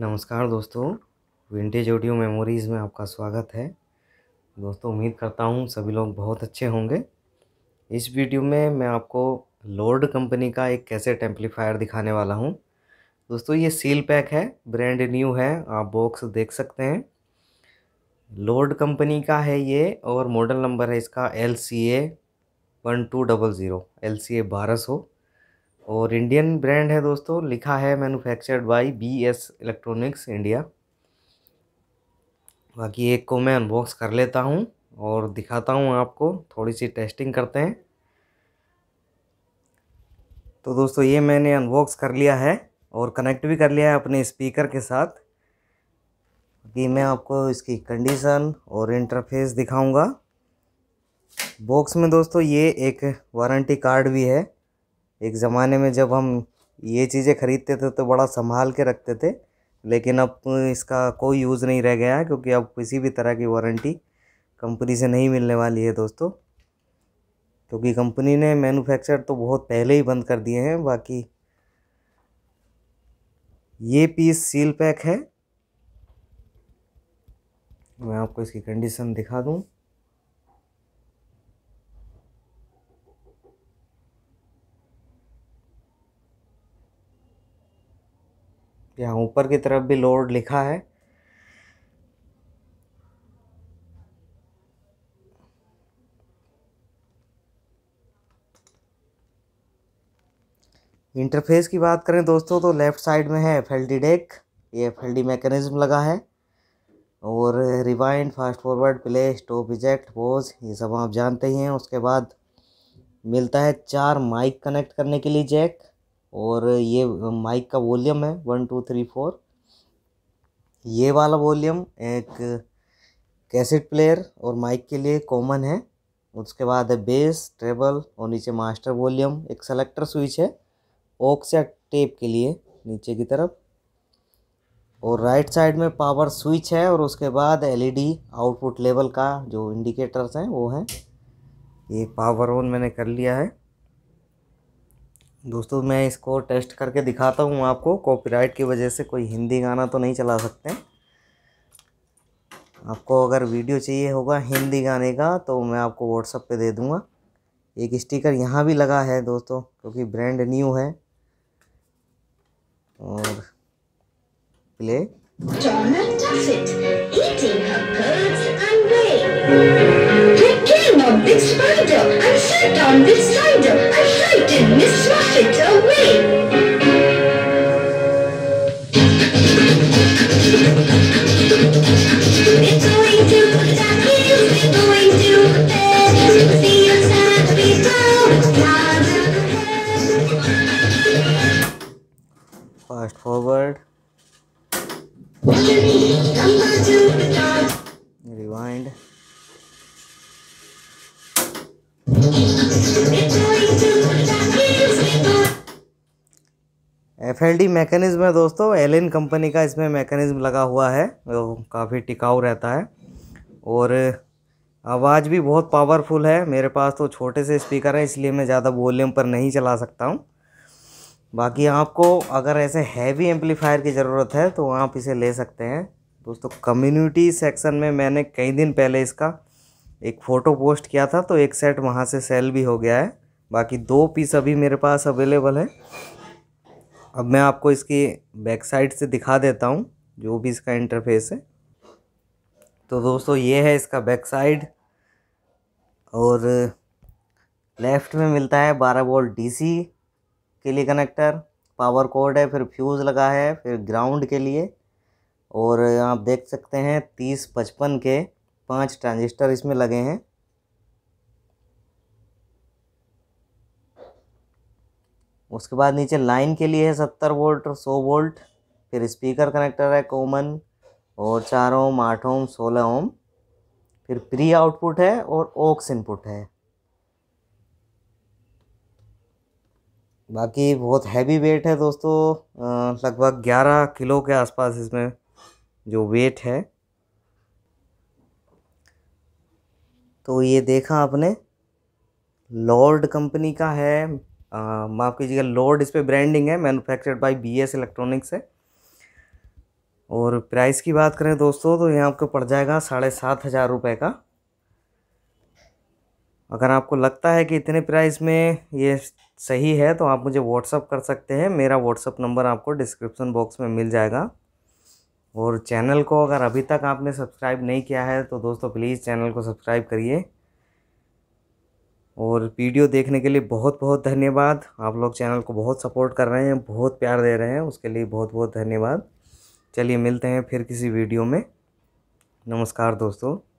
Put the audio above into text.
नमस्कार दोस्तों vintage audio memories में आपका स्वागत है दोस्तों उम्मीद करता हूँ सभी लोग बहुत अच्छे होंगे इस वीडियो में मैं आपको लॉर्ड कंपनी का एक कैसे टेम्पलीफायर दिखाने वाला हूँ दोस्तों ये सील पैक है ब्रांड न्यू है आप बॉक्स देख सकते हैं लॉर्ड कंपनी का है ये और मॉडल नंबर है इसका L C A one two double zero L C A बारह सौ और इंडियन ब्रांड है दोस्तों लिखा है manufactured by B S electronics India बाकी एक को मैं अनबॉक्स कर लेता हूँ और दिखाता हूँ आपको थोड़ी सी टेस्टिंग करते हैं तो दोस्तों ये मैंने अनबॉक्स कर लिया है और कनेक्ट भी कर लिया है अपने स्पीकर के साथ कि मैं आपको इसकी कंडीशन और इंटरफेस दिखाऊंगा बॉक्स में दोस्तों ये एक वारंटी कार्ड भी है एक ज़माने में जब हम ये चीज़ें ख़रीदते थे तो बड़ा संभाल के रखते थे लेकिन अब इसका कोई यूज़ नहीं रह गया क्योंकि अब किसी भी तरह की वारंटी कंपनी से नहीं मिलने वाली है दोस्तों क्योंकि कंपनी ने मैन्युफैक्चर तो बहुत पहले ही बंद कर दिए हैं बाकी ये पीस सील पैक है मैं आपको इसकी कंडीशन दिखा दूँ यहाँ ऊपर की तरफ भी लोड लिखा है इंटरफेस की बात करें दोस्तों तो लेफ़्ट साइड में है एफ एल डी डेक ये एफ एल डी मैकेनिज़्म लगा है और rewind fast forward play stop eject pause ये सब आप जानते ही हैं उसके बाद मिलता है चार माइक कनेक्ट करने के लिए जैक और ये माइक का वॉल्यूम है वन टू थ्री फोर ये वाला वॉल्यूम एक कैसेट प्लेयर और माइक के लिए कॉमन है उसके बाद है बेस ट्रेबल और नीचे मास्टर वॉल्यूम एक सेलेक्टर स्विच है ऑक्स या टेप के लिए नीचे की तरफ और राइट साइड में पावर स्विच है और उसके बाद एलईडी आउटपुट लेवल का जो इंडिकेटर्स हैं वो हैं ये पावर ऑन मैंने कर लिया है दोस्तों मैं इसको टेस्ट करके दिखाता हूँ आपको कॉपीराइट की वजह से कोई हिंदी गाना तो नहीं चला सकते आपको अगर वीडियो चाहिए होगा हिंदी गाने का तो मैं आपको व्हाट्सअप पे दे दूँगा एक स्टिकर यहाँ भी लगा है दोस्तों क्योंकि ब्रांड न्यू है और play Don Snyder, I frightened Miss Muffet away. F L D mechanism है दोस्तों एलेन कंपनी का इसमें मैकेनिज़्म लगा हुआ है जो काफ़ी टिकाऊ रहता है और आवाज़ भी बहुत पावरफुल है मेरे पास तो छोटे से स्पीकर हैं इसलिए मैं ज़्यादा वॉल्यूम पर नहीं चला सकता हूँ बाकी आपको अगर ऐसे हैवी एम्पलीफायर की ज़रूरत है तो आप इसे ले सकते हैं दोस्तों कम्युनिटी सेक्शन में मैंने कई दिन पहले इसका एक फ़ोटो पोस्ट किया था तो एक सेट वहाँ से सेल भी हो गया है बाकी दो पीस अभी मेरे पास अवेलेबल है अब मैं आपको इसकी बैक साइड से दिखा देता हूँ जो भी इसका इंटरफेस है तो दोस्तों ये है इसका बैक साइड और लेफ़्ट में मिलता है बारह वोल्ट डीसी के लिए कनेक्टर पावर कोड है फिर फ्यूज़ लगा है फिर ग्राउंड के लिए और आप देख सकते हैं तीस पचपन के पांच ट्रांजिस्टर इसमें लगे हैं उसके बाद नीचे लाइन के लिए है सत्तर वोल्ट सौ वोल्ट फिर स्पीकर कनेक्टर है कॉमन और चार ओम आठ ओम सोलह ओम फिर प्री आउटपुट है और ऑक्स इनपुट है बाकी बहुत हैवी वेट है दोस्तों लगभग ग्यारह किलो के आसपास इसमें जो वेट है तो ये देखा आपने लॉर्ड कंपनी का है माफ़ कीजिएगा लॉर्ड इस पर ब्रांडिंग है मैनुफैक्चर्ड बी एस इलेक्ट्रॉनिक्स है और प्राइस की बात करें दोस्तों तो यहाँ आपको पड़ जाएगा साढ़े सात हज़ार रुपये का अगर आपको लगता है कि इतने प्राइस में ये सही है तो आप मुझे व्हाट्सअप कर सकते हैं मेरा व्हाट्सअप नंबर आपको डिस्क्रिप्सन बॉक्स में मिल जाएगा और चैनल को अगर अभी तक आपने सब्सक्राइब नहीं किया है तो दोस्तों प्लीज़ चैनल को सब्सक्राइब करिए और वीडियो देखने के लिए बहुत बहुत धन्यवाद आप लोग चैनल को बहुत सपोर्ट कर रहे हैं बहुत प्यार दे रहे हैं उसके लिए बहुत बहुत धन्यवाद चलिए मिलते हैं फिर किसी वीडियो में नमस्कार दोस्तों